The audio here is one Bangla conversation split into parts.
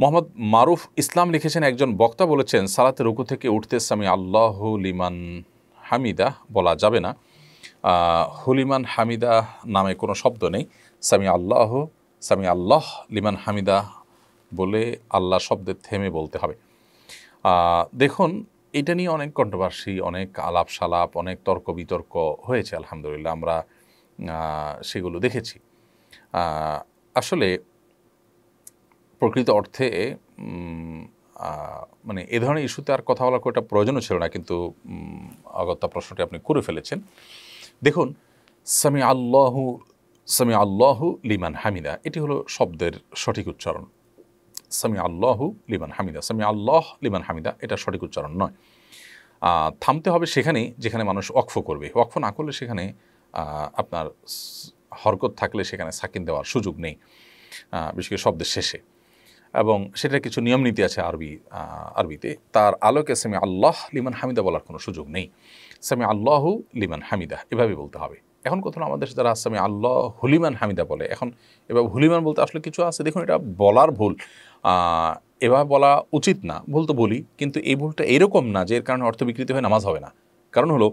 মোহাম্মদ মারুফ ইসলাম লিখেছেন একজন বক্তা বলেছেন সালাতে রুকু থেকে উঠতে স্বামী আল্লাহ লিমান হামিদা বলা যাবে না হুলিমান হামিদা নামে কোনো শব্দ নেই স্বামী আল্লাহ স্বামী আল্লাহ লিমান হামিদা বলে আল্লাহ শব্দের থেমে বলতে হবে দেখুন এটা নিয়ে অনেক কন্ট্রোভার্সি অনেক আলাপ সালাপ অনেক তর্ক বিতর্ক হয়েছে আলহামদুলিল্লাহ আমরা সেগুলো দেখেছি আসলে প্রকৃত অর্থে মানে এ ধরনের ইস্যুতে আর কথা বলার কোনো একটা প্রয়োজনও ছিল না কিন্তু অগত্যা প্রশ্নটি আপনি করে ফেলেছেন দেখুন সামি আল্লাহু সামি আল্লাহু লিমান হামিদা এটি হলো শব্দের সঠিক উচ্চারণ সামি আল্লাহু লিমান হামিদা সামি আল্লাহ লিমান হামিদা এটা সঠিক উচ্চারণ নয় থামতে হবে সেখানে যেখানে মানুষ অক্ফ করবে অক্ফ না করলে সেখানে আপনার হরকত থাকলে সেখানে সাকিন দেওয়ার সুযোগ নেই বিশেষ করে শব্দের শেষে এবং সেটা কিছু নিয়ম নীতি আছে আরবি আরবিতে তার আলোকে সেমি আল্লাহ লিমান হামিদা বলার কোনো সুযোগ নেই সেমি আল্লাহ লিমান হামিদা এভাবে বলতে হবে এখন কোথাও আমাদের যারা আসামি আল্লাহ হুলিমান হামিদা বলে এখন এবার হুলিমান বলতে আসলে কিছু আছে দেখুন এটা বলার ভুল এভাবে বলা উচিত না ভুল তো বলি কিন্তু এই ভুলটা এরকম না যে এর কারণে অর্থ বিকৃতি হয়ে নামাজ হবে না কারণ হলো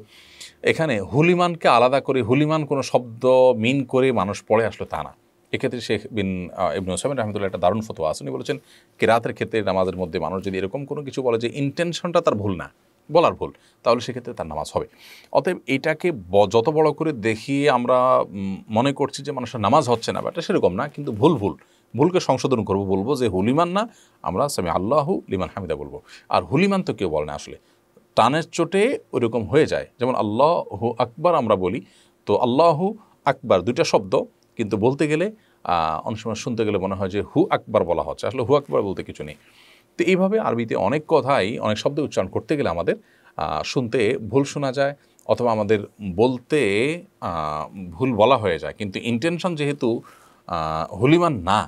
এখানে হুলিমানকে আলাদা করে হুলিমান কোনো শব্দ মিন করে মানুষ পড়ে আসলো তা না এক্ষেত্রে শেখ বিন ইবনু সামিন রহমতুল্লাহ একটা দারুণ ফতোয়া আছে উনি বলেছেন কেরাতের ক্ষেত্রে নামাজের মধ্যে মানুষ যদি এরকম কোনো কিছু বলে যে ইন্টেনশনটা তার ভুল না বলার ভুল তাহলে সেক্ষেত্রে তার নামাজ হবে অতএব এটাকে যত বড় করে দেখিয়ে আমরা মনে করছি যে মানুষের নামাজ হচ্ছে না ব্যাটা সেরকম না কিন্তু ভুল ভুল ভুলকে সংশোধন করব বলবো যে হুলিমান না আমরা সামি আল্লাহু লিমান হামিদা বলবো আর হুলিমান তো কেউ বলে না আসলে টানের চোটে ওইরকম হয়ে যায় যেমন আল্লাহ আকবার আমরা বলি তো আল্লাহু আকবার দুইটা শব্দ কিন্তু বলতে গেলে অনেক সময় শুনতে গেলে মনে হয় যে হু আকবার বলা হচ্ছে আসলে হু আকবার বলতে কিছু নেই তো এইভাবে আরবিতে অনেক কথাই অনেক শব্দ উচ্চারণ করতে গেলে আমাদের শুনতে ভুল শোনা যায় অথবা আমাদের বলতে ভুল বলা হয়ে যায় কিন্তু ইন্টেনশন যেহেতু হুলিমান না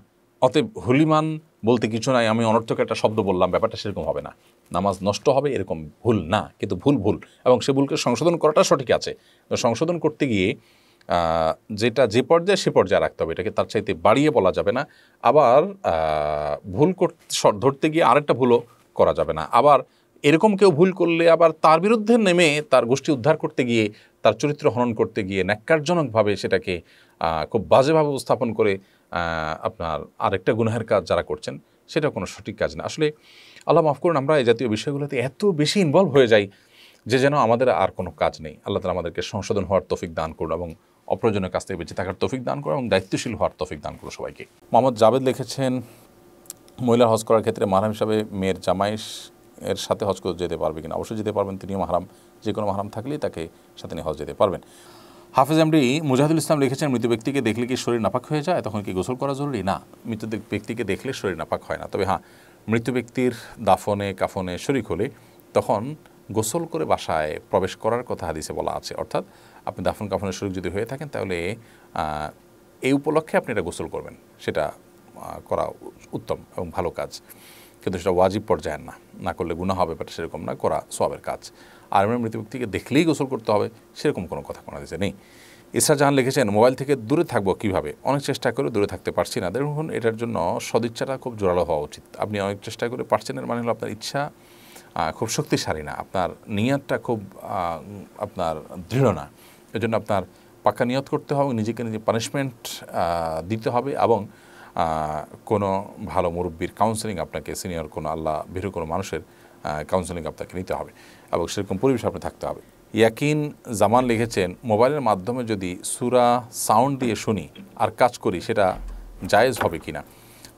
অতএব হুলিমান বলতে কিছু নাই আমি অনর্থক একটা শব্দ বললাম ব্যাপারটা সেরকম হবে না নামাজ নষ্ট হবে এরকম ভুল না কিন্তু ভুল ভুল এবং সে ভুলকে সংশোধন করাটা সঠিক আছে সংশোধন করতে গিয়ে যেটা যে পর্যায়ে সে পর্যায়ে রাখতে হবে এটাকে তার চাইতে বাড়িয়ে বলা যাবে না আবার ভুল করতে ধরতে গিয়ে আরেকটা ভুলও করা যাবে না আবার এরকম কেউ ভুল করলে আবার তার বিরুদ্ধে নেমে তার গোষ্ঠী উদ্ধার করতে গিয়ে তার চরিত্র হনন করতে গিয়ে ন্যাক্কারজনকভাবে সেটাকে খুব বাজেভাবে উপস্থাপন করে আপনার আরেকটা গুনাহের কাজ যারা করছেন সেটা কোনো সঠিক কাজ না আসলে আল্লাহ মাফ করুন আমরা এই জাতীয় বিষয়গুলোতে এত বেশি ইনভলভ হয়ে যাই যে যেন আমাদের আর কোনো কাজ নেই আল্লাহ তালা আমাদেরকে সংশোধন হওয়ার তফিক দান করুন এবং অপ্রয়োজনীয় কাজ থেকে বেঁচে থাকার তফিক দান করুন এবং দায়িত্বশীল হওয়ার তফিক দান করুন সবাইকে মোহাম্মদ জাবেদ লিখেছেন মহিলা হজ করার ক্ষেত্রে মারাম হিসাবে মেয়ের জামাইশ এর সাথে হজ করতে যেতে পারবে কিনা অবশ্যই যেতে পারবেন তিনিও মাহারাম যে কোনো মাহারাম থাকলেই তাকে সাথে নিয়ে হজ যেতে পারবেন হাফেজ এমডি মুজাহিদুল ইসলাম লিখেছেন মৃত ব্যক্তিকে দেখলে কি শরীর নাপাক হয়ে যায় তখন কি গোসল করা জরুরি না মৃত ব্যক্তিকে দেখলে শরীর নাপাক হয় না তবে হ্যাঁ মৃত ব্যক্তির দাফনে কাফনে শরীর হলে তখন গোসল করে বাসায় প্রবেশ করার কথা হাদিসে বলা আছে অর্থাৎ আপনি দাফন কাফনের শরীর যদি হয়ে থাকেন তাহলে এই উপলক্ষে আপনি এটা গোসল করবেন সেটা করা উত্তম এবং ভালো কাজ কিন্তু সেটা ওয়াজিব পর্যায়ের না না করলে গুণা হবে বা সেরকম না করা সবের কাজ আর আমার মৃত ব্যক্তিকে দেখলেই গোসল করতে হবে সেরকম কোনো কথা কোনো দিতে নেই ইসরা জাহান লিখেছেন মোবাইল থেকে দূরে থাকবো কিভাবে অনেক চেষ্টা করে দূরে থাকতে পারছি না দেখুন এটার জন্য সদিচ্ছাটা খুব জোরালো হওয়া উচিত আপনি অনেক চেষ্টা করে পারছেন এর মানে হলো আপনার ইচ্ছা খুব শক্তিশালী না আপনার নিয়াতটা খুব আপনার দৃঢ় না এজন্য আপনার পাক্কা নিয়ত করতে হবে নিজেকে নিজে পানিশমেন্ট দিতে হবে এবং কোনো ভালো মুরব্বীর কাউন্সেলিং আপনাকে সিনিয়র কোনো আল্লাহ ভীরু কোনো মানুষের কাউন্সেলিং আপনাকে নিতে হবে এবং সেরকম পরিবেশ আপনি থাকতে হবে ইয়াকিন জামান লিখেছেন মোবাইলের মাধ্যমে যদি সুরা সাউন্ড দিয়ে শুনি আর কাজ করি সেটা জায়েজ হবে কি না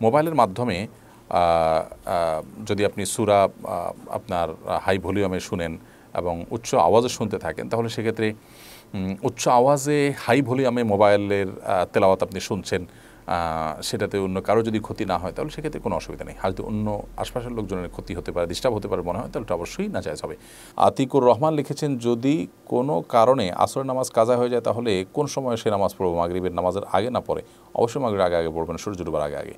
মোবাইলের মাধ্যমে যদি আপনি সুরা আপনার হাই ভলিউমে শুনেন এবং উচ্চ আওয়াজে শুনতে থাকেন তাহলে সেক্ষেত্রে উচ্চ আওয়াজে হাই ভলিউমে মোবাইলের তেলাওয়াত আপনি শুনছেন সেটাতে অন্য কারো যদি ক্ষতি না হয় তাহলে সেক্ষেত্রে কোনো অসুবিধা নেই হয়তো অন্য আশপাশের লোকজনের ক্ষতি হতে পারে ডিস্টার্ব হতে পারে মনে হয় তাহলে অবশ্যই না যায় হবে আতিকুর রহমান লিখেছেন যদি কোনো কারণে আসরের নামাজ কাজা হয়ে যায় তাহলে কোন সময় সে নামাজ পড়বো মাগরীবের নামাজের আগে না পরে অবশ্যই মাগরীবের আগে আগে পড়বেন সূর্য ডুবার আগে আগে